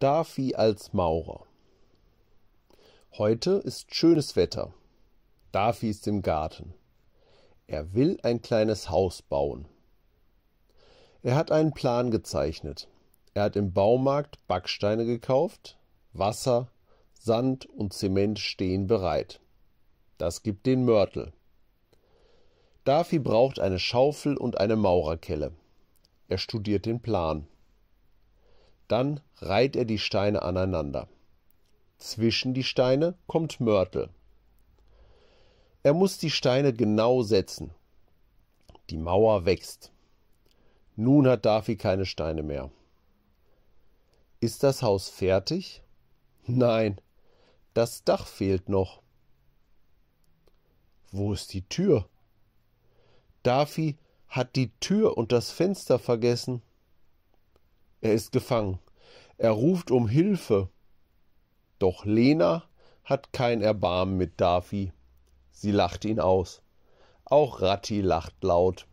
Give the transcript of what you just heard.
Davi als Maurer. Heute ist schönes Wetter. Davi ist im Garten. Er will ein kleines Haus bauen. Er hat einen Plan gezeichnet. Er hat im Baumarkt Backsteine gekauft, Wasser, Sand und Zement stehen bereit. Das gibt den Mörtel. Davi braucht eine Schaufel und eine Maurerkelle. Er studiert den Plan. Dann reiht er die Steine aneinander. Zwischen die Steine kommt Mörtel. Er muss die Steine genau setzen. Die Mauer wächst. Nun hat Davi keine Steine mehr. Ist das Haus fertig? Nein, das Dach fehlt noch. Wo ist die Tür? Davi hat die Tür und das Fenster vergessen. Er ist gefangen. Er ruft um Hilfe. Doch Lena hat kein Erbarmen mit Darfi. Sie lacht ihn aus. Auch Ratti lacht laut.